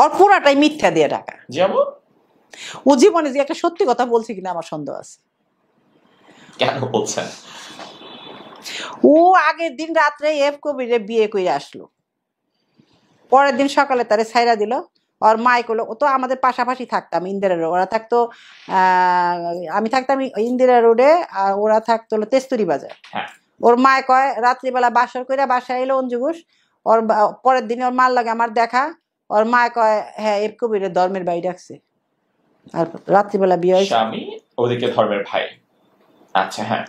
ওর পুরাটাই মিথ্যা দিয়ে ঢাকা যেমন ও জীবনে যে একটা সত্যি কথা বলছে কিনা আমার সন্দেহ আছে কেন ও আগের দিন রাত্রে এফ কবিরে বিয়ে করে আসলো পরের দিন সকালে তারে ছাইরা দিল ওর মাই করলো ও তো আমাদের পাশাপাশি থাকতাম ইন্দিরা রোড ওরা থাকতো আমি থাকতাম ইন্দিরা রোডে আর ওরা থাকতো তেস্তুরি বাজার হ্যাঁ। ওর মায় কয় রাত্রিবেলা বাসর করে বাসায় এলো অঞ্জুঘুষ ওর পরের দিন ওর মার লাগে আমার দেখা ওর মা কয় হ্যাঁ এর কবিরে ধর্মের ভাই ডাকছে আর রাত্রিবেলা বিয়ে হয়েছে স্বামী ওদিকে ধর্মের ভাই আচ্ছা হ্যাঁ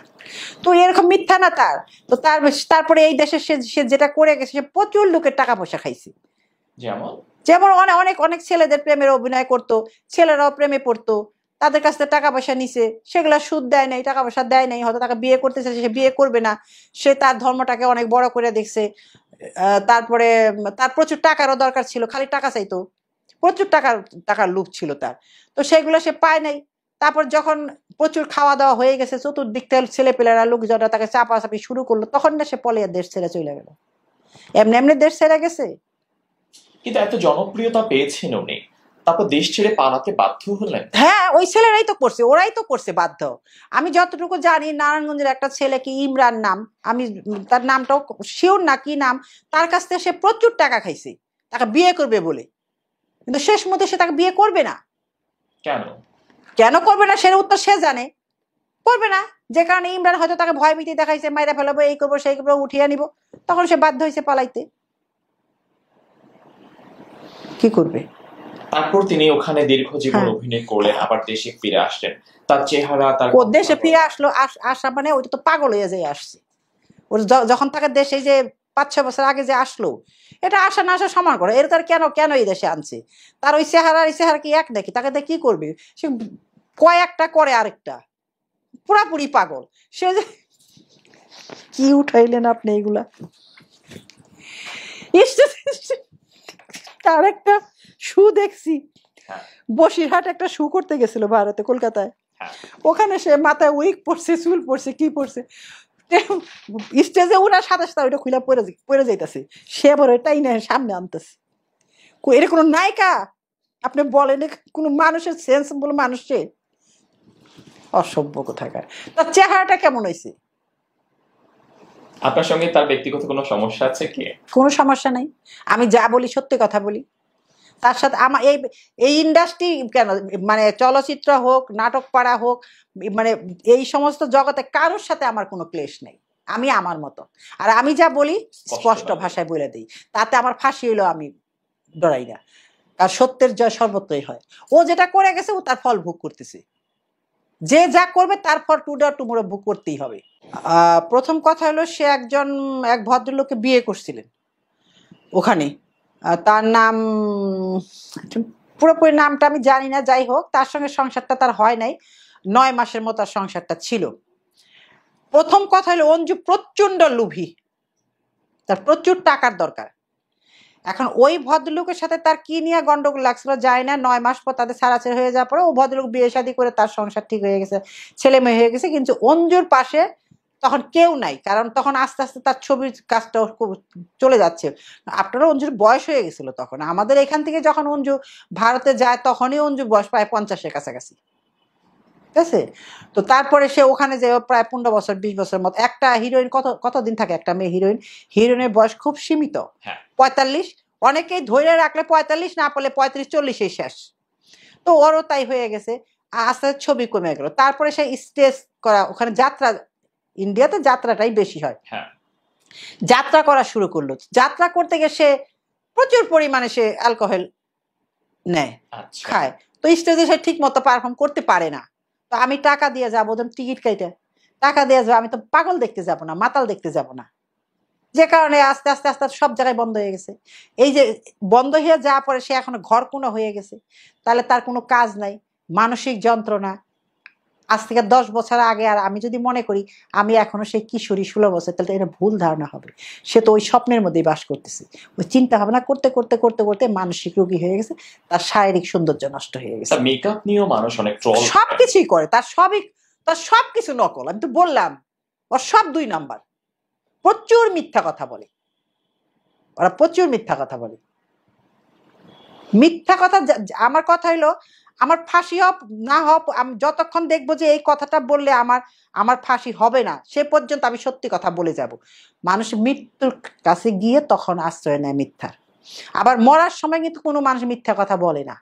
তো এরকম মিথ্যা না তার তো তার তারপরে এই দেশে সে সে যেটা করে গেছে সে প্রচুর লোকের টাকা পয়সা খাইছে যেমন যেমন অনেক অনেক অনেক ছেলেদের প্রেমের অভিনয় করতো ছেলেরাও প্রেমে পড়তো তাদের কাছ থেকে টাকা পয়সা নিছে সেগুলো সুদ দেয় নাই টাকা পয়সা দেয় নাই হয়তো তাকে বিয়ে করতেছে সে বিয়ে করবে না সে তার ধর্মটাকে অনেক বড় করে দেখছে তারপরে তার প্রচুর টাকারও দরকার ছিল খালি টাকা চাইতো প্রচুর টাকার টাকার লুপ ছিল তার তো সেগুলো সে পায় নাই তারপর যখন প্রচুর খাওয়া দাওয়া হয়ে গেছে চতুর্দিক থেকে ছেলেপেলেরা লোকজনরা তাকে চাপাচাপি শুরু করলো তখন না সে পলিয়া দেশ ছেড়ে চলে গেল এমনি এমনি দেশ ছেড়ে গেছে কিন্তু এত জনপ্রিয়তা পেয়েছেন উনি তারপর দেশ ছেড়ে পালাতে বাধ্য হলেন হ্যাঁ ওই ছেলেরাই তো করছে ওরাই তো করছে বাধ্য আমি যতটুকু জানি নারায়ণগঞ্জের একটা ইমরান নাম আমি তার নামটাও শিওর না কি নাম তার কাছ থেকে সে প্রচুর টাকা খাইছে তাকে বিয়ে করবে বলে কিন্তু শেষ মধ্যে সে তাকে বিয়ে করবে না কেন কেন করবে না সে উত্তর সে জানে করবে না যে কারণে ইমরান হয়তো তাকে ভয় ভীতি দেখাইছে মাইরা ফেলাবো এই করবো সেই করবো উঠিয়ে নিব তখন সে বাধ্য হয়েছে পালাইতে কি করবে তারপর তিনি ওখানে দীর্ঘ জীবন হ্যাঁ। অভিনয় করলেন আবার দেশে ফিরে আসলেন তার চেহারা তার ও দেশে ফিরে আসলো আসা মানে ওইটা তো পাগল হয়ে যায় আসছে ওর যখন তাকে দেশে যে পাঁচ ছয় বছর আগে যে আসলো এটা আসা না আসা সমান করে এটা তার কেন কেন এই দেশে আনছে তার ওই চেহারা এই চেহারা কি এক দেখি তাকে দিয়ে কি করবি সে কয়েকটা করে আরেকটা পুরাপুরি পাগল সে যে কি উঠাইলেন আপনি এইগুলা তার একটা শু দেখছি হ্যাঁ। বসিরহাট একটা শু করতে গেছিল ভারতে কলকাতায় হ্যাঁ। ওখানে সে মাথায় উইক পড়ছে চুল পড়ছে কি পড়ছে স্টেজে ওরা সাদা সাদা ওইটা খুলে পড়ে পড়ে যাইতেছে সে আবার ওইটাই না সামনে আনতেছে এর কোনো নায়িকা আপনি বলেন কোনো মানুষের সেন্স বলে মানুষে অসভ্য কোথাকার তার চেহারাটা কেমন হয়েছে আপনার সঙ্গে তার ব্যক্তিগত কোনো সমস্যা আছে কি কোনো সমস্যা নাই আমি যা বলি সত্যি কথা বলি তার সাথে আমার এই এই ইন্ডাস্ট্রি কেন মানে চলচ্চিত্র হোক নাটক পাড়া হোক মানে এই সমস্ত জগতে কারোর সাথে আমার কোনো ক্লেশ নেই আমি আমার মতো আর আমি যা বলি স্পষ্ট ভাষায় বলে দিই তাতে আমার ফাঁসি হলো আমি ডরাই না আর সত্যের জয় সর্বত্রই হয় ও যেটা করে গেছে ও তার ফল ভোগ করতেছে যে যা করবে তার ফল টু ডা টুমোরো ভোগ করতেই হবে প্রথম কথা হলো সে একজন এক ভদ্রলোককে বিয়ে করছিলেন ওখানে তার নাম পুরোপুরি নামটা আমি জানি না যাই হোক তার সঙ্গে সংসারটা তার হয় নাই নয় মাসের মতো তার সংসারটা ছিল প্রথম কথা হলো অঞ্জু প্রচণ্ড লুভি তার প্রচুর টাকার দরকার এখন ওই ভদ্রলোকের সাথে তার কি নিয়ে গন্ডগোল লাগছিল যায় না নয় মাস পর তাদের ছেড়ে হয়ে যাওয়ার পরে ও ভদ্রলোক বিয়ে শাদী করে তার সংসার ঠিক হয়ে গেছে ছেলে মেয়ে হয়ে গেছে কিন্তু অঞ্জুর পাশে তখন কেউ নাই কারণ তখন আস্তে আস্তে তার ছবির কাজটাও চলে যাচ্ছে আপনারা অঞ্জুর বয়স হয়ে গেছিলো তখন আমাদের এখান থেকে যখন অঞ্জু ভারতে যায় তখনই অঞ্জু বয়স প্রায় পঞ্চাশের কাছাকাছি ঠিক আছে তো তারপরে সে ওখানে যে প্রায় পনেরো বছর বিশ বছর মতো একটা হিরোইন কত কতদিন থাকে একটা মেয়ে হিরোইন হিরোইনের বয়স খুব সীমিত হ্যাঁ। পঁয়তাল্লিশ অনেকেই ধরে রাখলে পঁয়তাল্লিশ না পড়লে পঁয়ত্রিশ চল্লিশে শেষ তো ওরও তাই হয়ে গেছে আস্তে ছবি কমে গেল তারপরে সে স্টেজ করা ওখানে যাত্রা ইন্ডিয়াতে যাত্রাটাই বেশি হয় হ্যাঁ। যাত্রা করা শুরু করলো যাত্রা করতে গিয়ে সে প্রচুর পরিমাণে সে অ্যালকোহল নেয় আচ্ছা। খায় তো স্টেজে সে ঠিক মতো পারফর্ম করতে পারে না তো আমি টাকা দিয়ে যাবো ওদের টিকিট কেটে টাকা দিয়ে যাবো আমি তো পাগল দেখতে যাবো না মাতাল দেখতে যাবো না যে কারণে আস্তে আস্তে আস্তে সব জায়গায় বন্ধ হয়ে গেছে এই যে বন্ধ হয়ে যাওয়ার পরে সে এখন ঘর কোনো হয়ে গেছে তাহলে তার কোনো কাজ নাই মানসিক যন্ত্রণা আজ থেকে দশ বছর আগে আর আমি যদি মনে করি আমি এখনও সেই কিশোরী ষোলো বছর তাহলে এটা ভুল ধারণা হবে সে তো ওই স্বপ্নের মধ্যেই বাস করতেছে ওই চিন্তা ভাবনা করতে করতে করতে করতে মানসিক রোগী হয়ে গেছে তার শারীরিক সৌন্দর্য নষ্ট হয়ে গেছে মেকআপ নিয়েও মানুষ অনেক সব কিছুই করে তার সবই তার সব কিছু নকল আমি তো বললাম ওর সব দুই নাম্বার প্রচুর মিথ্যা কথা বলে ওরা প্রচুর মিথ্যা কথা বলে মিথ্যা কথা আমার কথা হলো আমার ফাঁসি হপ না হপ আমি যতক্ষণ দেখবো যে এই কথাটা বললে আমার আমার ফাঁসি হবে না সে পর্যন্ত আমি সত্যি কথা বলে যাব মানুষ মৃত্যুর কাছে গিয়ে তখন আশ্রয় নেয় মিথ্যার আবার মরার সময় কিন্তু কোনো মানুষ মিথ্যা কথা বলে না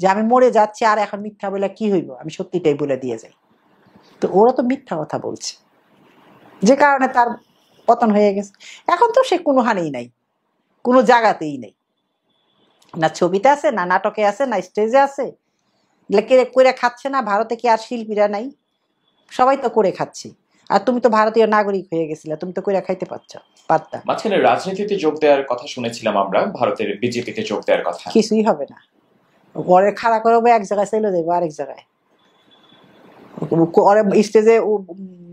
যে আমি মরে যাচ্ছি আর এখন মিথ্যা বলে কি হইব আমি সত্যিটাই বলে দিয়ে যাই তো ওরা তো মিথ্যা কথা বলছে যে কারণে তার পতন হয়ে গেছে এখন তো সে কোনো হানি নাই কোনো জায়গাতেই নেই না ছবিতে আছে না নাটকে আছে না স্টেজে আছে করে খাচ্ছে না ভারতে কি আর শিল্পীরা নাই সবাই তো করে খাচ্ছে আর তুমি তো ভারতীয় নাগরিক হয়ে গেছিলে তুমি তো কইরা খাইতে পারছ পারতা মাঝখানে রাজনীতিতে যোগ দেওয়ার কথা শুনেছিলাম আমরা ভারতের বিজেপিতে যোগ দেওয়ার কথা কিছুই হবে না ওরে খাড়া করবে এক জায়গায় চলে যাবে আরেক জায়গায় ওরে স্টেজে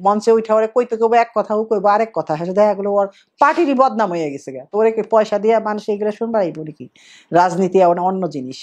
মঞ্চে উঠে ওরে কইতে কইবো এক কথা ও কইবো আরেক কথা সেটা দেখা গেলো ওর পার্টিরই বদনাম হয়ে গেছে গা তো ওরে পয়সা দিয়ে মানুষ এগুলো শুনবার এই বলি কি রাজনীতি অন্য জিনিস